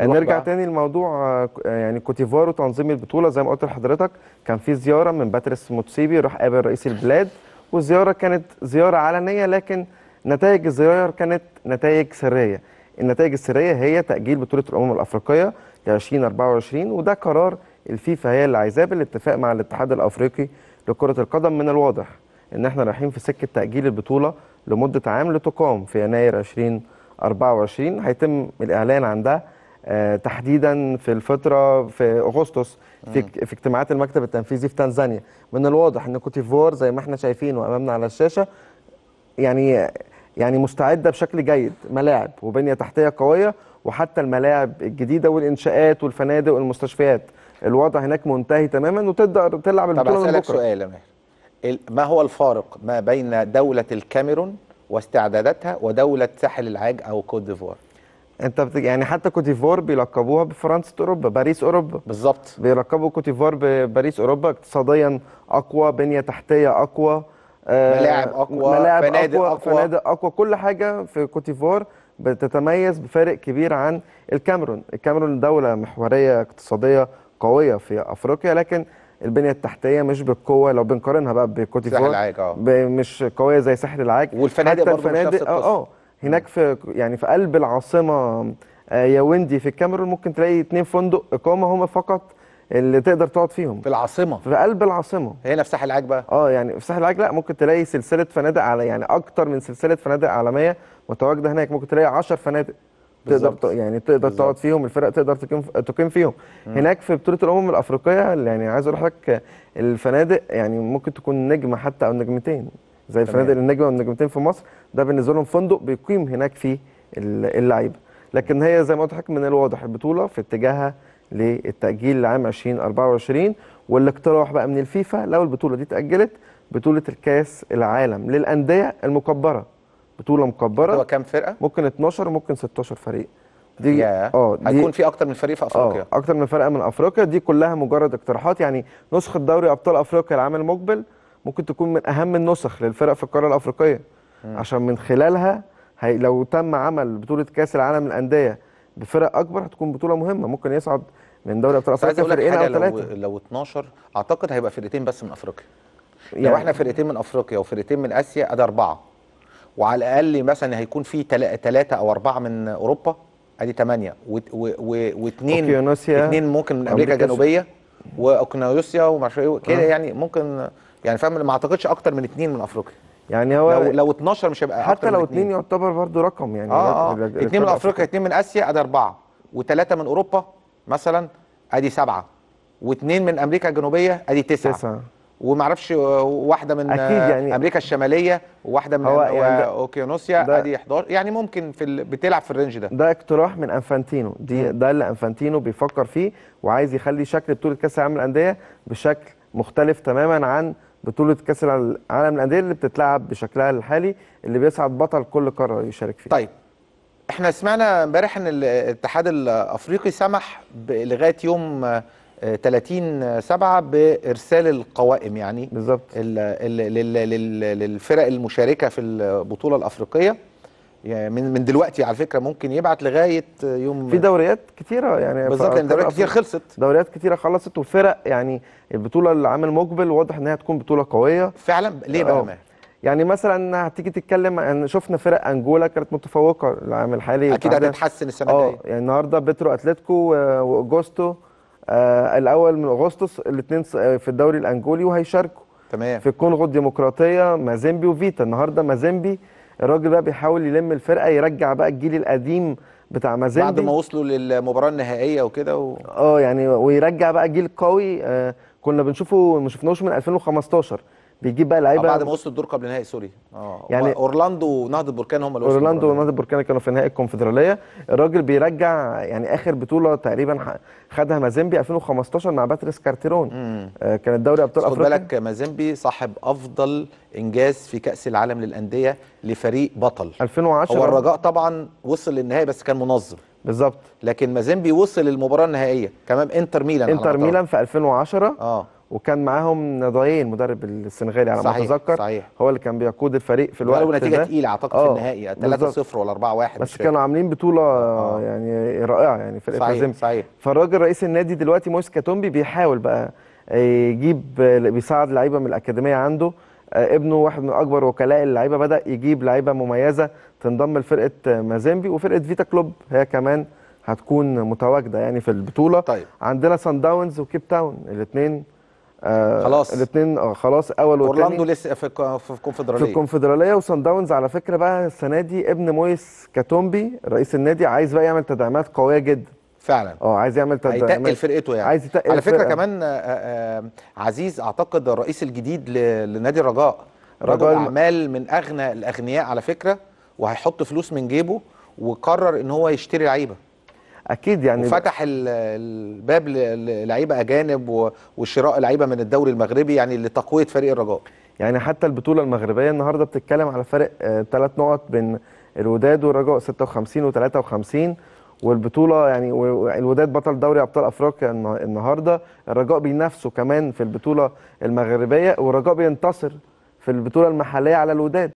نرجع تاني لموضوع آه، يعني كوتيفوار وتنظيم البطوله زي ما قلت لحضرتك كان في زياره من باتريس موتسيبي راح قابل رئيس البلاد والزياره كانت زياره علنيه لكن نتائج الزياره كانت نتائج سريه النتائج السريه هي تاجيل بطوله الامم الافريقيه ل 2024 وده قرار الفيفا هي اللي عايزاه بالاتفاق مع الاتحاد الافريقي لكره القدم من الواضح ان احنا رايحين في سكه تاجيل البطوله لمده عام لتقام في يناير 2024 هيتم الاعلان عن ده آه، تحديدا في الفتره في اغسطس في, في اجتماعات المكتب التنفيذي في تنزانيا من الواضح ان كوتيفور زي ما احنا شايفين وامامنا على الشاشه يعني يعني مستعده بشكل جيد ملاعب وبنيه تحتيه قويه وحتى الملاعب الجديده والانشاءات والفنادق والمستشفيات الوضع هناك منتهي تماما وتقدر تلعب البطوله طب اسالك سؤال يا ماهر ما هو الفارق ما بين دوله الكاميرون واستعداداتها ودوله ساحل العاج او كوت ديفوار انت بت... يعني حتى كوتيفور بيلقبوها بفرنسا اوروبا باريس اوروبا بالظبط بيلقبوا كوتيفور بباريس اوروبا اقتصاديا اقوى بنيه تحتيه اقوى آه، ملاعب اقوى ملاعب فنادق اقوى, أقوى. فنادق اقوى كل حاجه في كوتيفور بتتميز بفارق كبير عن الكاميرون الكاميرون دوله محوريه اقتصاديه قويه في افريقيا لكن البنيه التحتيه مش بالقوه لو بنقارنها بقى بكوتيفور ساحل اه مش قويه زي ساحل العاج والفنادق برضه الفنادق اه, آه. هناك في يعني في قلب العاصمه آه، ياوندي في الكاميرون ممكن تلاقي اتنين فندق اقامه هم فقط اللي تقدر تقعد فيهم في العاصمه في قلب العاصمه هنا في ساحل العاج بقى اه يعني في ساحل العاج لا ممكن تلاقي سلسله فنادق على يعني اكتر من سلسله فنادق عالميه متواجده هناك ممكن تلاقي 10 فنادق تقدر ت... يعني تقدر بالزبط. تقعد فيهم الفرق تقدر تقيم تقيم فيهم م. هناك في بطوله الامم الافريقيه يعني عايز اقول لحضرتك الفنادق يعني ممكن تكون نجمه حتى او نجمتين زي الفنادق فنادق النجمه والنجمتين في مصر ده بالنسبه لهم فندق بيقيم هناك فيه اللعيبه لكن هي زي ما قلت حضرتك من الواضح البطوله في اتجاهها للتاجيل لعام 2024 والاقتراح بقى من الفيفا لو البطوله دي اتاجلت بطوله الكاس العالم للانديه المكبره بطوله مكبره هو كام فرقه ممكن 12 ممكن 16 فريق دي اه هيكون في اكتر من فريق في آه، افريقيا اه اكتر من فرقه من افريقيا دي كلها مجرد اقتراحات يعني نسخه دوري ابطال افريقيا العام المقبل ممكن تكون من اهم النسخ للفرق في القاره الافريقيه م. عشان من خلالها هي لو تم عمل بطوله كاس العالم للانديه بفرق اكبر هتكون بطوله مهمه ممكن يصعد من دوري ابطال افريقيا فرقين او ثلاثه لو, لو 12 اعتقد هيبقى فرقتين بس من افريقيا يعني لو احنا فرقتين من افريقيا وفرقتين من اسيا ادي اربعه وعلى الاقل مثلا هيكون في ثلاثه او اربعه من اوروبا ادي ثمانيه واثنين اثنين ممكن من امريكا الجنوبيه واوكنايوسيا ومش إيه، كده أه. يعني ممكن يعني فاهم ما اعتقدش اكتر من اثنين من افريقيا يعني هو لو لو 12 مش هيبقى حتى لو اثنين يعتبر برضو رقم يعني اه, آه. اثنين من افريقيا اثنين من اسيا ادي اربعه وثلاثه من اوروبا مثلا ادي سبعه واثنين من امريكا الجنوبيه ادي تسعه, تسعة. ومعرفش واحده من أكيد يعني امريكا الشماليه وواحده من يعني اوكيانوسيا ادي 11 يعني ممكن في بتلعب في الرينج ده ده اقتراح من انفانتينو دي ده اللي انفانتينو بيفكر فيه وعايز يخلي شكل بطوله كاس العالم للانديه بشكل مختلف تماما عن بطوله كاس العالم للانديه اللي بتتلعب بشكلها الحالي اللي بيسعد بطل كل قاره يشارك فيها. طيب احنا سمعنا امبارح ان الاتحاد الافريقي سمح لغايه يوم 30 آه، 7 بارسال القوائم يعني بالظبط للفرق المشاركه في البطوله الافريقيه يعني من من دلوقتي على فكره ممكن يبعت لغايه يوم في دوريات كتيره يعني بالظبط لان يعني دوريات كتير خلصت دوريات كتيره خلصت وفرق يعني البطوله العام المقبل واضح انها هتكون بطوله قويه فعلا ليه بقى آه. ما؟ يعني مثلا هتيجي تتكلم ان شفنا فرق انجولا كانت متفوقه العام الحالي اكيد هتتحسن السنه آه، الجايه اه يعني النهارده بترو اتلتيكو واوجوستو آه الاول من اغسطس الاثنين آه، في الدوري الانجولي وهيشاركوا تمام في الكونغو الديمقراطيه مازيمبي وفيتا النهارده مازيمبي الراجل بقى بيحاول يلم الفرقه يرجع بقى الجيل القديم بتاع مازن بعد ما وصلوا للمباراه النهائيه وكده و... اه يعني ويرجع بقى جيل قوي آه كنا بنشوفه ما شفناهوش من 2015 بيجيب بقى لعيبه آه، بعد ما وصلوا الدور قبل نهائي سوري اه يعني اورلاندو ونهضه البركان هم اللي وصلوا اورلاندو ونهضه البركان كانوا في نهائي الكونفدراليه الراجل بيرجع يعني اخر بطوله تقريبا خدها مازيمبي 2015 مع باتريس كارتيرون آه كانت دوري ابطال افريقيا خد بالك مازيمبي صاحب افضل انجاز في كاس العالم للانديه لفريق بطل 2010 هو الرجاء طبعا وصل للنهائي بس كان منظم بالظبط لكن مازيمبي وصل للمباراه النهائيه كمان انتر ميلان انتر ميلان في 2010 اه وكان معاهم ضايين المدرب السنغالي على ما اتذكر صحيح هو اللي كان بيقود الفريق في الوقت ده نتيجه تقيله اعتقد في آه. النهائي 3-0 ولا 4-1 بس كانوا عاملين بطوله آه. يعني رائعه يعني في صحيح صحيح فالراجل رئيس النادي دلوقتي مويس كاتومبي بيحاول بقى آه، يجيب آه، بيساعد لعيبه من الاكاديميه عنده ابنه واحد من اكبر وكلاء اللعيبه بدا يجيب لعيبه مميزه تنضم لفرقه مازيمبي وفرقه فيتا كلوب هي كمان هتكون متواجده يعني في البطوله طيب. عندنا سان داونز وكيب تاون الاثنين آه، خلاص الاثنين آه خلاص اول والثاني اورلاندو لسه في الكونفدراليه في الكونفدراليه وسان داونز على فكره بقى السنه دي ابن مويس كاتومبي رئيس النادي عايز بقى يعمل تدعيمات قويه جدا فعلا اه عايز يعمل تدعيمات هيتقل فرقته يعني عايز يتقل على فكره فرقة. كمان آه، آه، عزيز اعتقد الرئيس الجديد لنادي الرجاء رجل اعمال من اغنى الاغنياء على فكره وهيحط فلوس من جيبه وقرر ان هو يشتري لعيبه اكيد يعني وفتح الباب للعيبه اجانب وشراء لعيبه من الدوري المغربي يعني لتقويه فريق الرجاء يعني حتى البطوله المغربيه النهارده بتتكلم على فرق ثلاث آه، نقط بين الوداد والرجاء 56 و53 والبطوله يعني الوداد بطل دوري ابطال افريقيا النهارده الرجاء بينافسه كمان في البطوله المغربيه والرجاء بينتصر في البطوله المحليه على الوداد